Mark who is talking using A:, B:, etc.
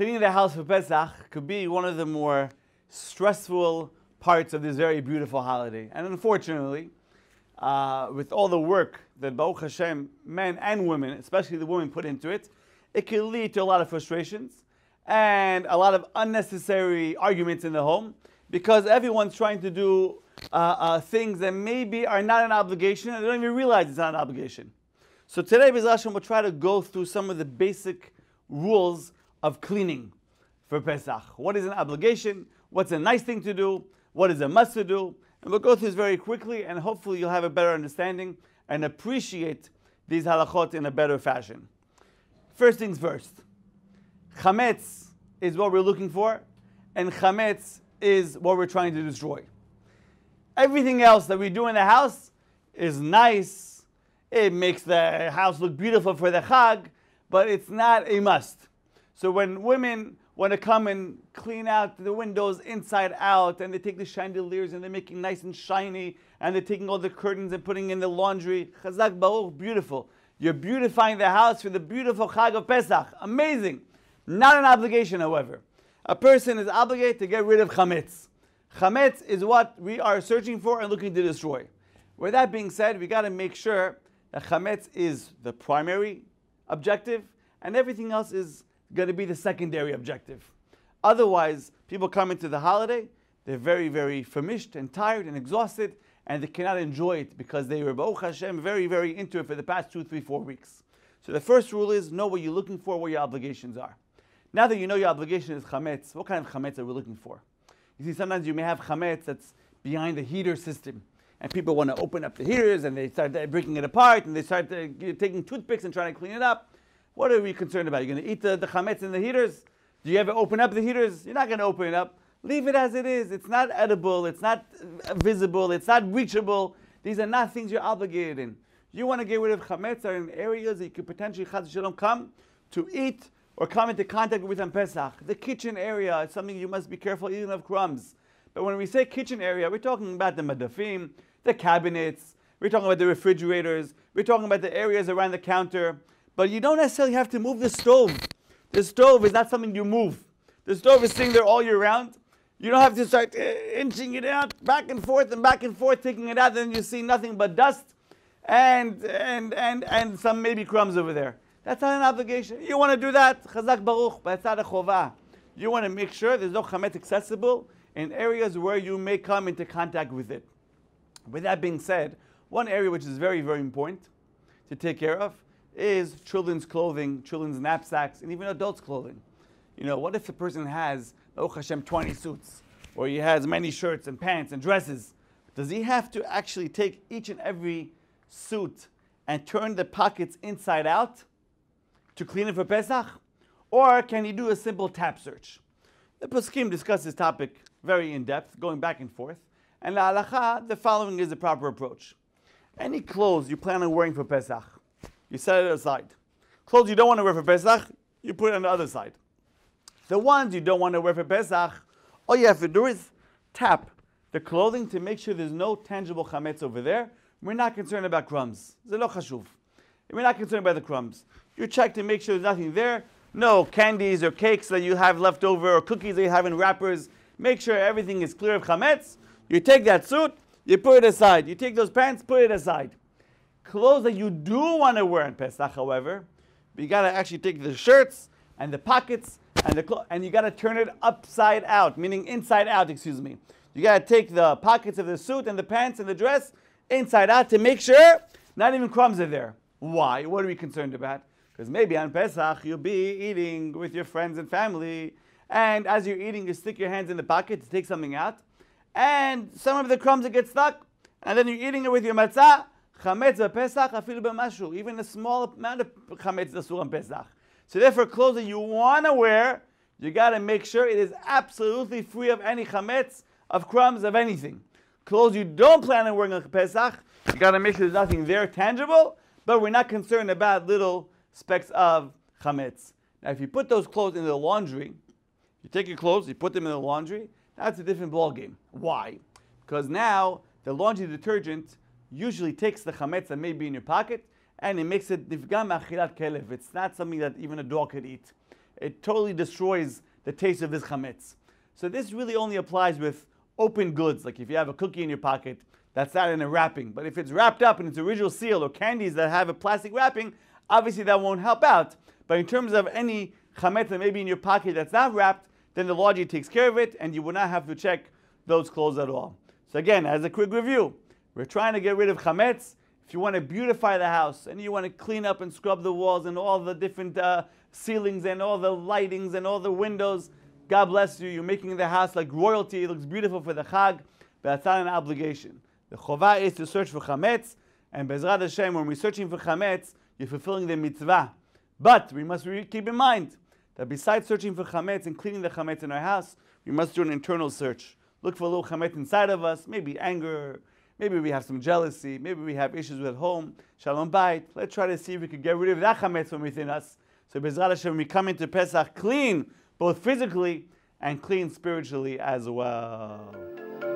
A: Cleaning the house for Pesach could be one of the more stressful parts of this very beautiful holiday. And unfortunately, uh, with all the work that Baruch Hashem, men and women, especially the women, put into it, it can lead to a lot of frustrations and a lot of unnecessary arguments in the home because everyone's trying to do uh, uh, things that maybe are not an obligation and they don't even realize it's not an obligation. So today, Bezal Hashem will try to go through some of the basic rules of cleaning for Pesach. What is an obligation? What's a nice thing to do? What is a must to do? And we'll go through this very quickly, and hopefully you'll have a better understanding and appreciate these halachot in a better fashion. First things first, chametz is what we're looking for, and chametz is what we're trying to destroy. Everything else that we do in the house is nice. It makes the house look beautiful for the chag, but it's not a must. So when women want to come and clean out the windows inside out, and they take the chandeliers and they're making nice and shiny, and they're taking all the curtains and putting in the laundry, chazak baruch, beautiful. You're beautifying the house for the beautiful Chag of Pesach. Amazing. Not an obligation, however. A person is obligated to get rid of chametz. Chametz is what we are searching for and looking to destroy. With that being said, we got to make sure that chametz is the primary objective, and everything else is going to be the secondary objective. Otherwise, people come into the holiday, they're very, very famished and tired and exhausted, and they cannot enjoy it because they were, Baruch Hashem, very, very into it for the past two, three, four weeks. So the first rule is know what you're looking for, what your obligations are. Now that you know your obligation is chametz, what kind of chametz are we looking for? You see, sometimes you may have chametz that's behind the heater system, and people want to open up the heaters and they start breaking it apart and they start taking toothpicks and trying to clean it up. What are we concerned about? You're going to eat the, the chametz in the heaters? Do you ever open up the heaters? You're not going to open it up. Leave it as it is. It's not edible. It's not uh, visible. It's not reachable. These are not things you're obligated in. You want to get rid of chametz are in areas that you could potentially chaz shalom come to eat or come into contact with on Pesach. The kitchen area is something you must be careful eating of crumbs. But when we say kitchen area, we're talking about the madafim, the cabinets, we're talking about the refrigerators, we're talking about the areas around the counter. But you don't necessarily have to move the stove. The stove is not something you move. The stove is sitting there all year round. You don't have to start eh, inching it out back and forth and back and forth, taking it out, and you see nothing but dust and and and and some maybe crumbs over there. That's not an obligation. You want to do that, chazak baruch, but it's not a chovah. You want to make sure there's no chametz accessible in areas where you may come into contact with it. With that being said, one area which is very, very important to take care of is children's clothing, children's knapsacks, and even adults' clothing. You know, what if a person has, oh Hashem, 20 suits, or he has many shirts and pants and dresses? Does he have to actually take each and every suit and turn the pockets inside out to clean it for Pesach? Or can he do a simple tap search? The poskim discuss this topic very in depth, going back and forth. And la halacha, the following is the proper approach. Any clothes you plan on wearing for Pesach, you set it aside. Clothes you don't want to wear for Pesach, you put it on the other side. The ones you don't want to wear for Pesach, all you have to do is tap the clothing to make sure there's no tangible chametz over there. We're not concerned about crumbs. Zelok We're not concerned about the crumbs. You check to make sure there's nothing there. No candies or cakes that you have left over or cookies that you have in wrappers. Make sure everything is clear of chametz. You take that suit, you put it aside. You take those pants, put it aside clothes that you do want to wear on Pesach, however, you got to actually take the shirts and the pockets and the clothes, and you got to turn it upside out, meaning inside out. Excuse me. You got to take the pockets of the suit and the pants and the dress inside out to make sure not even crumbs are there. Why? What are we concerned about? Because maybe on Pesach you'll be eating with your friends and family, and as you're eating, you stick your hands in the pocket to take something out, and some of the crumbs that get stuck, and then you're eating it with your matzah, chametz b'pesach afilu b'mashu. Even a small amount of chametz is asur on Pesach. So therefore, clothes that you want to wear, you got to make sure it is absolutely free of any chametz, of crumbs, of anything. Clothes you don't plan on wearing on Pesach, you got to make sure there's nothing there tangible, but we're not concerned about little specks of chametz. Now, if you put those clothes in the laundry, you take your clothes, you put them in the laundry, that's a different ballgame. Why? Because now the laundry detergent usually takes the chametz that may be in your pocket and it makes it nifgam achilat kelev. It's not something that even a dog could eat. It totally destroys the taste of this chametz. So this really only applies with open goods, like if you have a cookie in your pocket, that's not in a wrapping. But if it's wrapped up in its original seal or candies that have a plastic wrapping, obviously that won't help out. But in terms of any chametz that may be in your pocket that's not wrapped, then the logic takes care of it and you will not have to check those clothes at all. So again, as a quick review, we're trying to get rid of chametz. If you want to beautify the house and you want to clean up and scrub the walls and all the different uh, ceilings and all the lightings and all the windows, God bless you. You're making the house like royalty. It looks beautiful for the chag, but it's not an obligation. The chovah is to search for chametz, and Bezrat Hashem, when we're searching for chametz, you're fulfilling the mitzvah. But we must keep in mind that besides searching for chametz and cleaning the chametz in our house, we must do an internal search. Look for a little chametz inside of us, maybe anger, Maybe we have some jealousy. Maybe we have issues with home. Shalom bayit. Let's try to see if we can get rid of that chametz from within us. So Bezrat Hashem, we come into Pesach clean, both physically and clean spiritually as well.